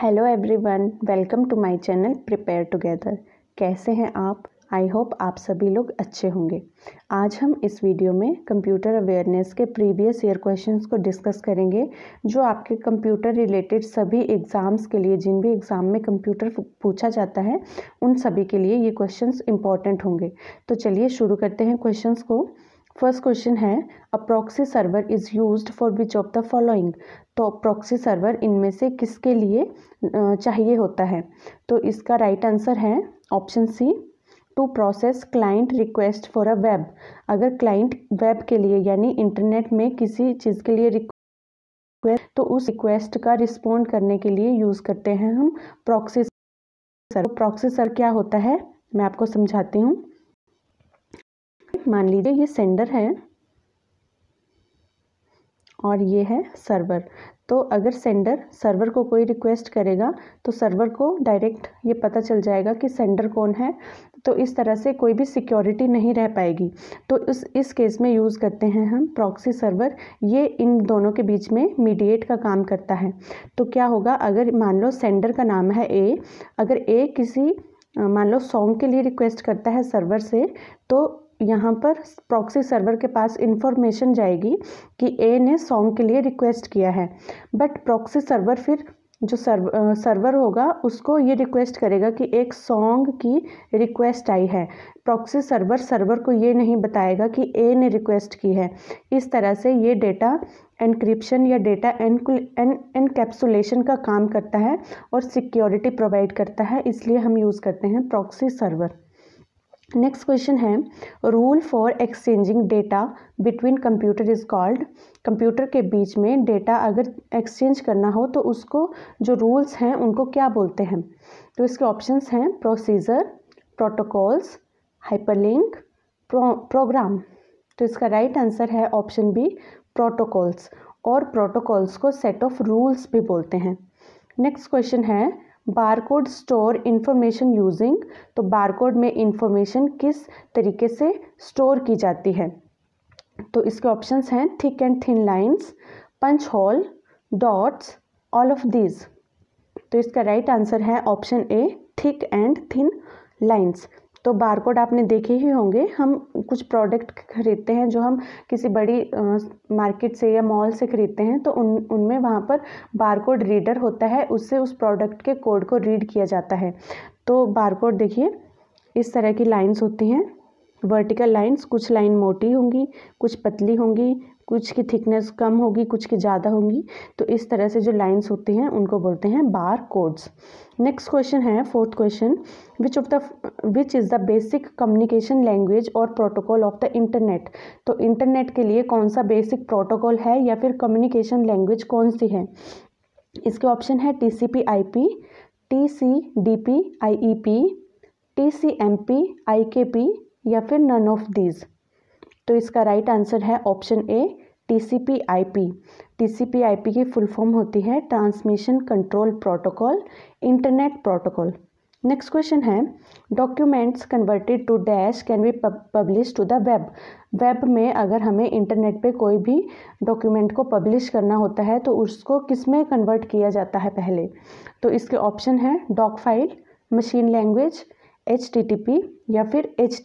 hello everyone welcome to my channel prepare together कैसे हैं आप आई होप आप सभी लोग अच्छे होंगे आज हम इस वीडियो में कंप्यूटर अवेयरनेस के प्रीवियस ईयर क्वेश्चंस को डिस्कस करेंगे जो आपके कंप्यूटर रिलेटेड सभी एग्ज़ाम्स के लिए जिन भी एग्ज़ाम में कंप्यूटर पूछा जाता है उन सभी के लिए ये क्वेश्चंस इंपॉर्टेंट होंगे तो चलिए शुरू करते हैं क्वेश्चन को फर्स्ट क्वेश्चन है a proxy server is use for which of the following तो प्रॉक्सी सर्वर इनमें से किसके लिए चाहिए होता है तो इसका राइट right आंसर है option C to process client request for a web अगर क्लाइंट वेब के लिए यानी इंटरनेट में किसी चीज़ के लिए रिक्वेस्ट तो उस रिक्वेस्ट का रिस्पॉन्ड करने के लिए यूज़ करते हैं हम प्रोक्सी सर्वर प्रोक्सी सर्वर क्या होता है मैं आपको समझाती हूँ मान लीजिए ये सेंडर है और ये है सर्वर तो अगर सेंडर सर्वर को कोई रिक्वेस्ट करेगा तो सर्वर को डायरेक्ट ये पता चल जाएगा कि सेंडर कौन है तो इस तरह से कोई भी सिक्योरिटी नहीं रह पाएगी तो इस इस केस में यूज़ करते हैं हम प्रॉक्सी सर्वर ये इन दोनों के बीच में मीडिएट का काम करता है तो क्या होगा अगर मान लो सेंडर का नाम है ए अगर ए किसी मान लो सॉन्ग के लिए रिक्वेस्ट करता है सर्वर से तो यहाँ पर प्रॉक्सी सर्वर के पास इन्फॉर्मेशन जाएगी कि ए ने सॉन्ग के लिए रिक्वेस्ट किया है बट प्रॉक्सी सर्वर फिर जो सर्व सर्वर होगा उसको ये रिक्वेस्ट करेगा कि एक सॉन्ग की रिक्वेस्ट आई है प्रॉक्सी सर्वर सर्वर को ये नहीं बताएगा कि ए ने रिक्वेस्ट की है इस तरह से ये डेटा एनक्रिप्शन या डेटा एनकैप्सुलेशन का काम करता है और सिक्योरिटी प्रोवाइड करता है इसलिए हम यूज़ करते हैं प्रॉक्सी सर्वर नेक्स्ट क्वेश्चन है rule for exchanging data between computer is called computer के बीच में डेटा अगर एक्सचेंज करना हो तो उसको जो रूल्स हैं उनको क्या बोलते हैं तो इसके ऑप्शंस हैं प्रोसीजर प्रोटोकॉल्स हाइपरलिंक प्रोग्राम तो इसका राइट right आंसर है ऑप्शन बी प्रोटोकॉल्स और प्रोटोकॉल्स को सेट ऑफ रूल्स भी बोलते हैं नेक्स्ट क्वेश्चन है बारकोड स्टोर इन्फॉर्मेशन यूजिंग तो बारकोड में इंफॉर्मेशन किस तरीके से स्टोर की जाती है तो इसके ऑप्शंस हैं thick and thin lines punch hole dots all of these तो इसका राइट right आंसर है option A thick and thin lines तो बारकोड आपने देखे ही होंगे हम कुछ प्रोडक्ट खरीदते हैं जो हम किसी बड़ी मार्केट से या मॉल से खरीदते हैं तो उन उनमें वहाँ पर बारकोड रीडर होता है उससे उस प्रोडक्ट के कोड को रीड किया जाता है तो बार कोड देखिए इस तरह की लाइंस होती हैं वर्टिकल लाइंस कुछ लाइन मोटी होंगी कुछ पतली होंगी कुछ की थिकनेस कम होगी कुछ की ज़्यादा होगी तो इस तरह से जो लाइन्स होती हैं उनको बोलते हैं बार कोड्स नेक्स्ट क्वेश्चन है fourth question which of the which is the basic communication language और प्रोटोकॉल ऑफ द इंटरनेट तो इंटरनेट के लिए कौन सा बेसिक प्रोटोकॉल है या फिर कम्युनिकेशन लैंग्वेज कौन सी है इसके ऑप्शन है T C P I P T C D P I E P T C M P I K P या फिर नन ऑफ दीज तो इसका राइट आंसर है option A T C P I P T C P I P की full form होती है transmission control protocol internet protocol next question है documents converted to dash can be publish to the web web में अगर हमें internet पे कोई भी डॉक्यूमेंट को पब्लिश करना होता है तो उसको किस में कन्वर्ट किया जाता है पहले तो इसके ऑप्शन है doc file machine language H या फिर एच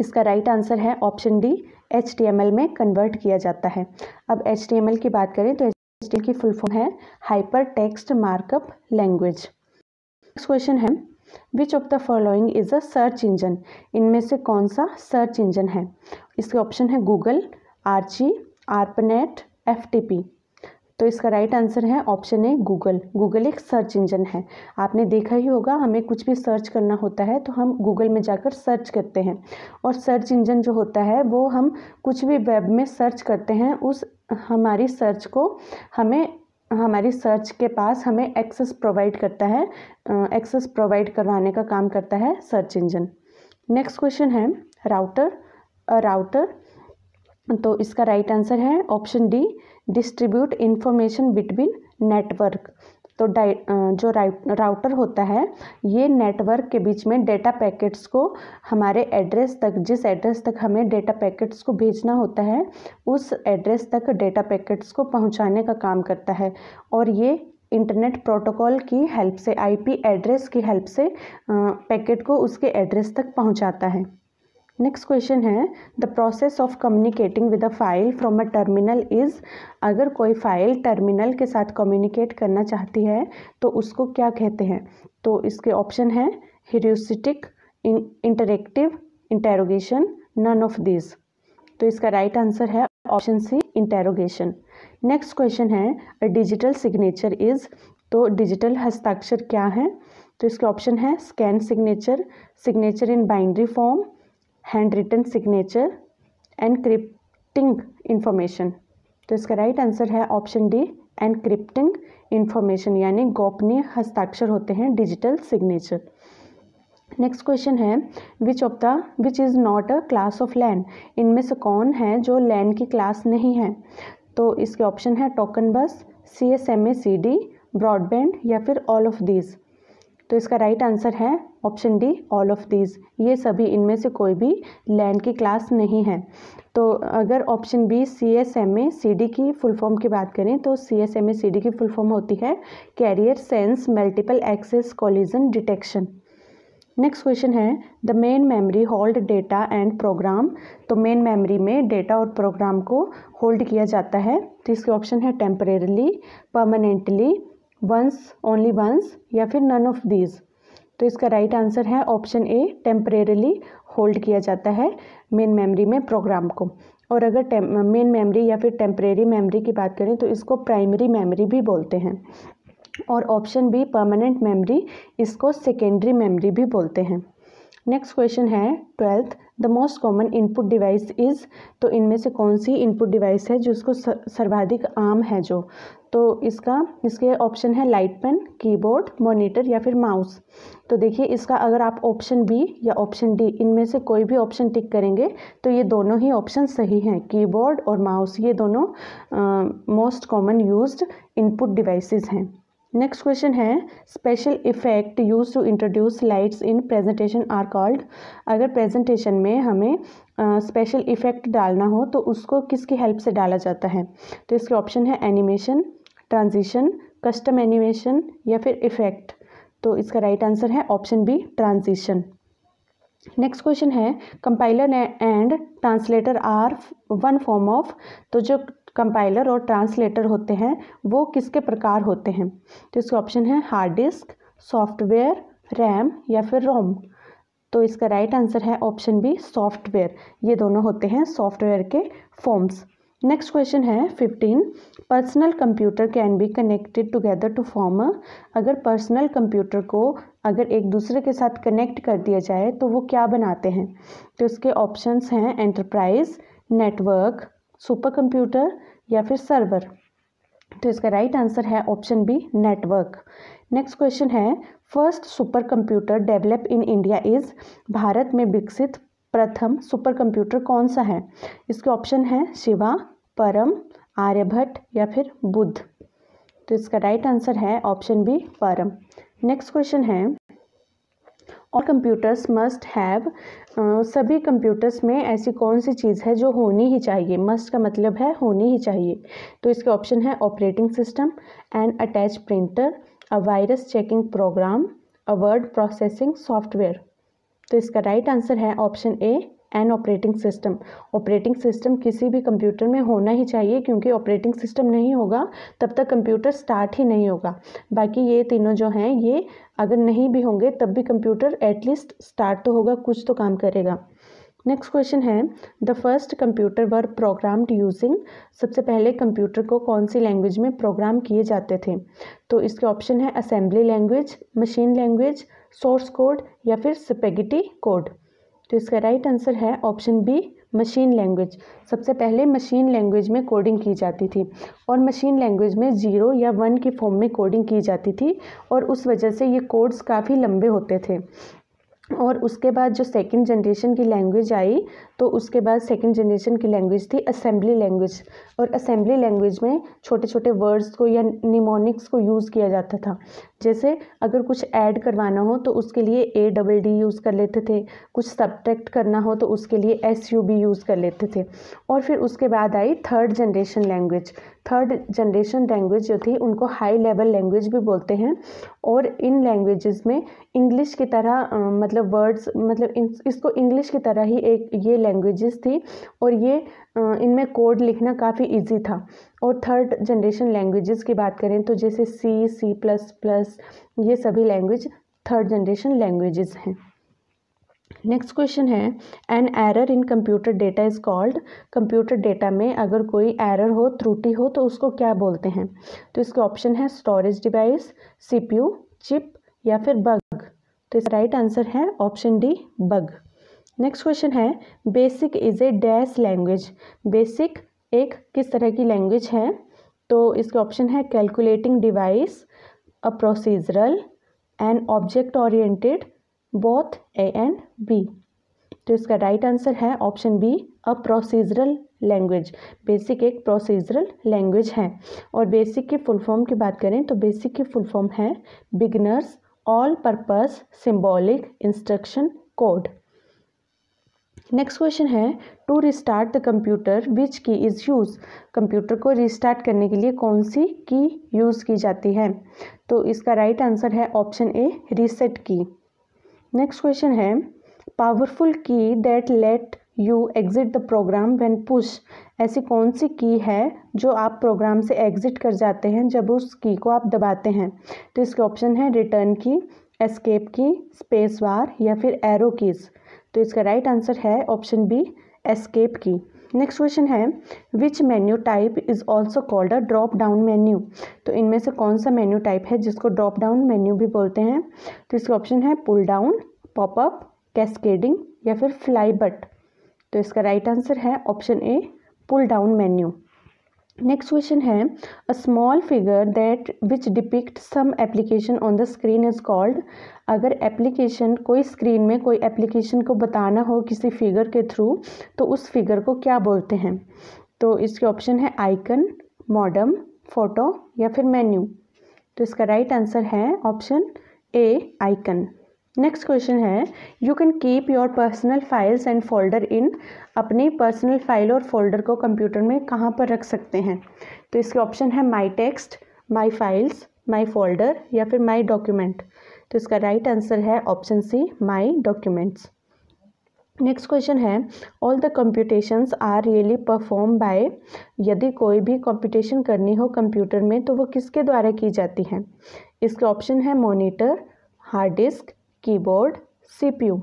इसका राइट आंसर है ऑप्शन डी एच में कन्वर्ट किया जाता है अब एच की बात करें तो एच की फुल फॉर्म है hypertext markup language next question है which of the following is a search engine इनमें से कौन सा सर्च इंजन है इसके ऑप्शन है गूगल आर्ची आर्पनेट एफ तो इसका राइट आंसर है ऑप्शन ए गूगल गूगल एक सर्च इंजन है आपने देखा ही होगा हमें कुछ भी सर्च करना होता है तो हम गूगल में जाकर सर्च करते हैं और सर्च इंजन जो होता है वो हम कुछ भी वेब में सर्च करते हैं उस हमारी सर्च को हमें हमारी सर्च के पास हमें एक्सेस प्रोवाइड करता है एक्सेस प्रोवाइड करवाने का काम करता है सर्च इंजन नेक्स्ट क्वेश्चन है राउटर राउटर तो इसका राइट right आंसर है option D distribute information between network तो जो राउटर होता है ये नेटवर्क के बीच में डेटा पैकेट्स को हमारे एड्रेस तक जिस एड्रेस तक हमें डेटा पैकेट्स को भेजना होता है उस एड्रेस तक डेटा पैकेट्स को पहुंचाने का काम करता है और ये इंटरनेट प्रोटोकॉल की हेल्प से आईपी एड्रेस की हेल्प से पैकेट को उसके एड्रेस तक पहुंचाता है नेक्स्ट क्वेश्चन है the process of communicating with a file from a terminal is अगर कोई फाइल टर्मिनल के साथ कम्युनिकेट करना चाहती है तो उसको क्या कहते हैं तो इसके ऑप्शन है heuristic interactive interrogation none of this तो इसका राइट right आंसर है option C interrogation next question है अ डिजिटल सिग्नेचर इज़ तो डिजिटल हस्ताक्षर क्या है तो इसके ऑप्शन है scan signature signature in binary form handwritten signature encrypting information तो इसका राइट right आंसर है option D encrypting information यानी गोपनीय हस्ताक्षर होते हैं डिजिटल सिग्नेचर नेक्स्ट क्वेश्चन है which of the which is not a class of LAN इनमें से कौन है जो लैंड की क्लास नहीं है तो इसके ऑप्शन है token bus C S M A C D broadband या फिर ऑल ऑफ दीज तो इसका राइट आंसर है option D all of these ये सभी इनमें से कोई भी लैंड की क्लास नहीं है तो अगर option B C S M A C D की फुल फॉर्म की बात करें तो C S M A C D की फुल फॉर्म होती है carrier sense multiple access collision detection next question है the main memory hold data and program तो मेन मेमोरी में डेटा और प्रोग्राम को होल्ड किया जाता है तो इसके ऑप्शन है temporarily permanently once only once या फिर नन ऑफ दीज तो इसका राइट right आंसर है ऑप्शन ए टेम्परेली होल्ड किया जाता है मेन मेमोरी में प्रोग्राम को और अगर मेन मेमोरी या फिर टेम्परेरी मेमोरी की बात करें तो इसको प्राइमरी मेमोरी भी बोलते हैं और ऑप्शन बी परमानेंट मेमोरी इसको सेकेंडरी मेमोरी भी बोलते हैं नेक्स्ट क्वेश्चन है twelfth the most common input device is तो इनमें से कौन सी इनपुट डिवाइस है जिसको सर्वाधिक आम है जो तो इसका इसके ऑप्शन है लाइट पेन कीबोर्ड मॉनिटर या फिर माउस तो देखिए इसका अगर आप ऑप्शन बी या ऑप्शन डी इनमें से कोई भी ऑप्शन टिक करेंगे तो ये दोनों ही ऑप्शन सही हैं कीबोर्ड और माउस ये दोनों most common used input devices हैं नेक्स्ट क्वेश्चन है special effect use to introduce lights in presentation are called अगर प्रेजेंटेशन में हमें स्पेशल uh, इफेक्ट डालना हो तो उसको किसकी हेल्प से डाला जाता है तो इसके ऑप्शन है एनिमेशन ट्रांजिशन कस्टम एनिमेशन या फिर इफेक्ट तो इसका राइट right आंसर है option B transition next question है compiler and translator are one form of तो जो कंपाइलर और ट्रांसलेटर होते हैं वो किसके प्रकार होते हैं तो इसका ऑप्शन है हार्ड डिस्क सॉफ्टवेयर रैम या फिर रोम तो इसका राइट आंसर है ऑप्शन बी सॉफ्टवेयर ये दोनों होते हैं सॉफ्टवेयर के फॉर्म्स नेक्स्ट क्वेश्चन है fifteen personal computer can be connected together to form अगर पर्सनल कंप्यूटर को अगर एक दूसरे के साथ कनेक्ट कर दिया जाए तो वो क्या बनाते हैं तो इसके ऑप्शंस हैं एंटरप्राइज नेटवर्क सुपर कंप्यूटर या फिर सर्वर तो इसका राइट आंसर है option B network next question है first supercomputer develop in India is Bharat में विकसित प्रथम सुपर कंप्यूटर कौन सा है इसके ऑप्शन है शिवा परम आर्यभट्ट या फिर बुद्ध तो इसका राइट आंसर है option B Param next question है और कंप्यूटर्स मस्ट हैव सभी कंप्यूटर्स में ऐसी कौन सी चीज़ है जो होनी ही चाहिए मस्ट का मतलब है होनी ही चाहिए तो इसके ऑप्शन है operating system and attach printer a virus checking program a word processing software तो इसका राइट right आंसर है option A an operating system operating system किसी भी कंप्यूटर में होना ही चाहिए क्योंकि ऑपरेटिंग सिस्टम नहीं होगा तब तक कंप्यूटर स्टार्ट ही नहीं होगा बाकी ये तीनों जो हैं ये अगर नहीं भी होंगे तब भी कंप्यूटर एटलीस्ट स्टार्ट तो होगा कुछ तो काम करेगा नेक्स्ट क्वेश्चन है the first computer were programmed using सबसे पहले कंप्यूटर को कौन सी लैंग्वेज में प्रोग्राम किए जाते थे तो इसके ऑप्शन है assembly language machine language source code या फिर स्पेगिटी कोड तो इसका राइट आंसर है ऑप्शन बी मशीन लैंग्वेज सबसे पहले मशीन लैंग्वेज में कोडिंग की जाती थी और मशीन लैंग्वेज में ज़ीरो या वन के फॉर्म में कोडिंग की जाती थी और उस वजह से ये कोड्स काफ़ी लंबे होते थे और उसके बाद जो सेकंड जनरेशन की लैंग्वेज आई तो उसके बाद सेकंड जनरेशन की लैंग्वेज थी असेंबली लैंग्वेज और असेंबली लैंग्वेज में छोटे छोटे वर्ड्स को या निमोनिक्स को यूज़ किया जाता था जैसे अगर कुछ ऐड करवाना हो तो उसके लिए ए डबल डी यूज़ कर लेते थे कुछ सब्ट्रैक्ट करना हो तो उसके लिए एस यू बी यूज़ कर लेते थे और फिर उसके बाद आई third generation language third generation language जो थी उनको हाई लेवल लैंग्वेज भी बोलते हैं और इन लैंग्वेजेस में इंग्लिश की तरह मतलब वर्ड्स मतलब इसको इंग्लिश की तरह ही एक ये लैंग्वेजेस थी और ये इनमें कोड लिखना काफ़ी इजी था और थर्ड जनरेशन लैंग्वेजेस की बात करें तो जैसे सी सी प्लस प्लस ये सभी लैंग्वेज थर्ड जनरेशन लैंग्वेजेस हैं नेक्स्ट क्वेश्चन है an error in computer data is called computer data में अगर कोई एरर हो त्रुटि हो तो उसको क्या बोलते हैं तो इसके ऑप्शन है स्टोरेज डिवाइस सीपीयू चिप या फिर बग तो इसका राइट आंसर है option D bug next question है basic is a dash language basic एक किस तरह की लैंग्वेज है तो इसके ऑप्शन है calculating device a procedural and object oriented both A and B तो इसका राइट आंसर है option B a procedural language basic एक प्रोसीजरल लैंग्वेज है और बेसिक की फुल फॉर्म की बात करें तो बेसिक की फुल फॉर्म है beginners all purpose symbolic instruction code next question है to restart the computer which key is use computer को रिस्टार्ट करने के लिए कौन सी की यूज़ की जाती है तो इसका राइट right आंसर है option A reset key next question है powerful key that let you exit the program when push ऐसी कौन सी की है जो आप प्रोग्राम से एग्ज़िट कर जाते हैं जब उस की को आप दबाते हैं तो इसके ऑप्शन है रिटर्न की एस्केप की स्पेस वार या फिर एरो कीज़ तो इसका राइट right आंसर है option B escape key next question है which menu type is also called a drop down menu तो इनमें से कौन सा मेन्यू टाइप है जिसको ड्रॉप डाउन मेन्यू भी बोलते हैं तो इसके ऑप्शन है पुल डाउन पॉपअप कैस्केडिंग या फिर फ्लाई बट तो इसका राइट right आंसर है option A pull down menu next question है a small figure that which depict some application on the screen is called अगर एप्लीकेशन कोई screen में कोई एप्लीकेशन को बताना हो किसी फिगर के थ्रू तो उस फिगर को क्या बोलते हैं तो इसके ऑप्शन है आइकन मॉडम फ़ोटो या फिर मेन्यू तो इसका राइट right आंसर है option A icon next question है you can keep your personal files and folder in अपने पर्सनल फाइल और फोल्डर को कंप्यूटर में कहाँ पर रख सकते हैं तो इसके ऑप्शन है my text my files my folder या फिर माई डॉक्यूमेंट तो इसका राइट right आंसर है option C my documents next question है all the computations are really perform by यदि कोई भी कंप्यूटेशन करनी हो कंप्यूटर में तो वो किसके द्वारा की जाती है इसके ऑप्शन है monitor hard disk keyboard CPU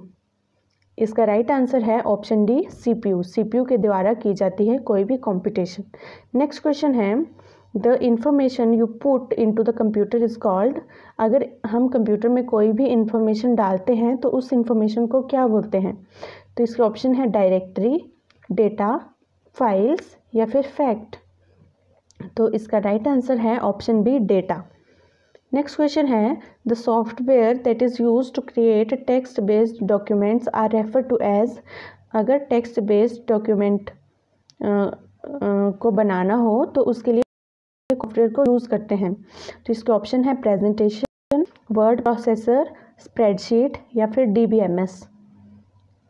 इसका राइट आंसर है ऑप्शन डी सीपीयू सीपीयू के द्वारा की जाती है कोई भी कॉम्पिटिशन नेक्स्ट क्वेश्चन है the information you put into the computer is called अगर हम कंप्यूटर में कोई भी इंफॉर्मेशन डालते हैं तो उस इंफॉर्मेशन को क्या बोलते हैं तो इसके ऑप्शन है डायरेक्टरी डेटा फाइल्स या फिर फैक्ट तो इसका राइट right आंसर है option B data next question है the software that is use to create text based documents are refer to as अगर टेक्स्ट बेस्ड डॉक्यूमेंट को बनाना हो तो उसके लिए सॉफ्टवेयर को यूज़ करते हैं तो इसके ऑप्शन है प्रेजेंटेशन वर्ड प्रोसेसर स्प्रेडशीट या फिर डी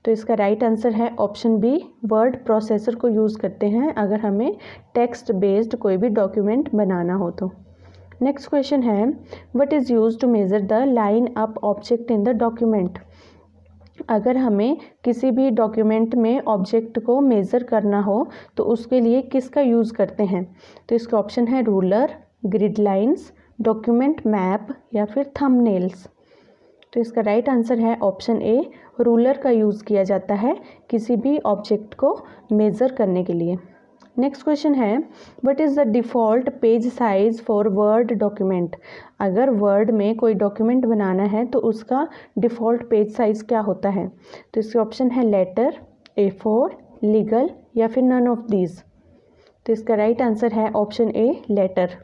तो इसका राइट right आंसर है ऑप्शन बी वर्ड प्रोसेसर को यूज़ करते हैं अगर हमें टेक्स्ट बेस्ड कोई भी डॉक्यूमेंट बनाना हो तो नेक्स्ट क्वेश्चन है what is use to measure the line up object in the document अगर हमें किसी भी डॉक्यूमेंट में ऑब्जेक्ट को मेज़र करना हो तो उसके लिए किसका यूज़ करते हैं तो इसके ऑप्शन है ruler grid lines document map या फिर थंबनेल्स तो इसका राइट right आंसर है ऑप्शन ए रूलर का यूज़ किया जाता है किसी भी ऑब्जेक्ट को मेज़र करने के लिए नेक्स्ट क्वेश्चन है what is the default page size for word document अगर वर्ड में कोई डॉक्यूमेंट बनाना है तो उसका डिफ़ॉल्ट पेज साइज़ क्या होता है तो इसके ऑप्शन है लेटर ए फोर लीगल या फिर नन ऑफ दीज तो इसका राइट right आंसर है option A letter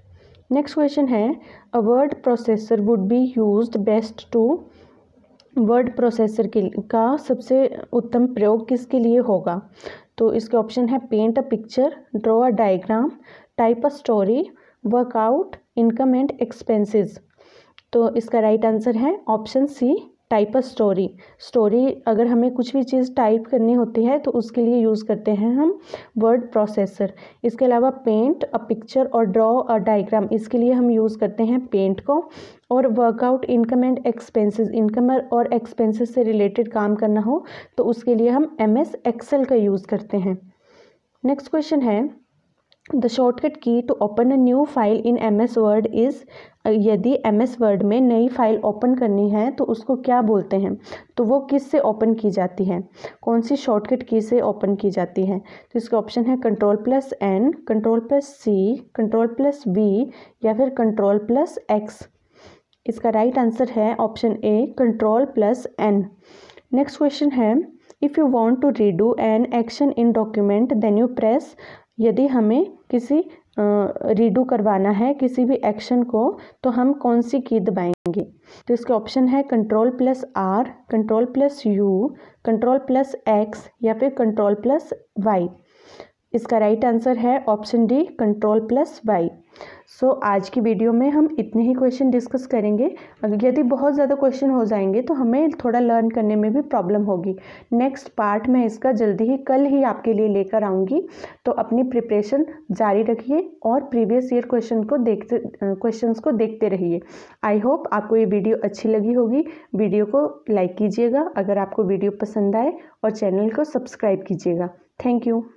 next question है a word processor would be use best to word processor के का सबसे उत्तम प्रयोग किसके लिए होगा तो इसके ऑप्शन है paint a picture draw a diagram type a story work out income and expenses तो इसका राइट आंसर है option C type a story story अगर हमें कुछ भी चीज़ टाइप करनी होती है तो उसके लिए यूज़ करते हैं हम वर्ड प्रोसेसर इसके अलावा पेंट अ पिक्चर और ड्रॉ अ डायग्राम इसके लिए हम यूज़ करते हैं पेंट को और work out income and expenses income और एक्सपेंसेस से रिलेटेड काम करना हो तो उसके लिए हम एम एस एक्सेल का यूज़ करते हैं नेक्स्ट क्वेश्चन है the shortcut key to open a new file in M S Word is यदि एम एस वर्ड में नई फाइल ओपन करनी है तो उसको क्या बोलते हैं तो वो किस से ओपन की जाती है कौन सी शॉर्टकट की से ओपन की जाती है तो इसका ऑप्शन है control plus N control plus C control plus B या फिर कंट्रोल प्लस एक्स इसका राइट right आंसर है option A control plus N next question है if you want to redo an action in document then you press यदि हमें किसी redo करवाना है किसी भी एक्शन को तो हम कौन सी की दबाएंगे तो इसके ऑप्शन है control plus R control plus U control plus X या फिर कंट्रोल प्लस वाई इसका राइट आंसर है option D control plus Y so so, आज की वीडियो में हम इतने ही क्वेश्चन डिस्कस करेंगे यदि बहुत ज़्यादा क्वेश्चन हो जाएंगे तो हमें थोड़ा लर्न करने में भी प्रॉब्लम होगी नेक्स्ट पार्ट मैं इसका जल्दी ही कल ही आपके लिए लेकर आऊँगी तो अपनी प्रिपरेशन जारी रखिए और प्रीवियस ईयर क्वेश्चन को देखते क्वेश्चन को देखते रहिए आई होप आपको ये वीडियो अच्छी लगी होगी वीडियो को लाइक कीजिएगा अगर आपको वीडियो पसंद आए और चैनल को सब्सक्राइब कीजिएगा थैंक यू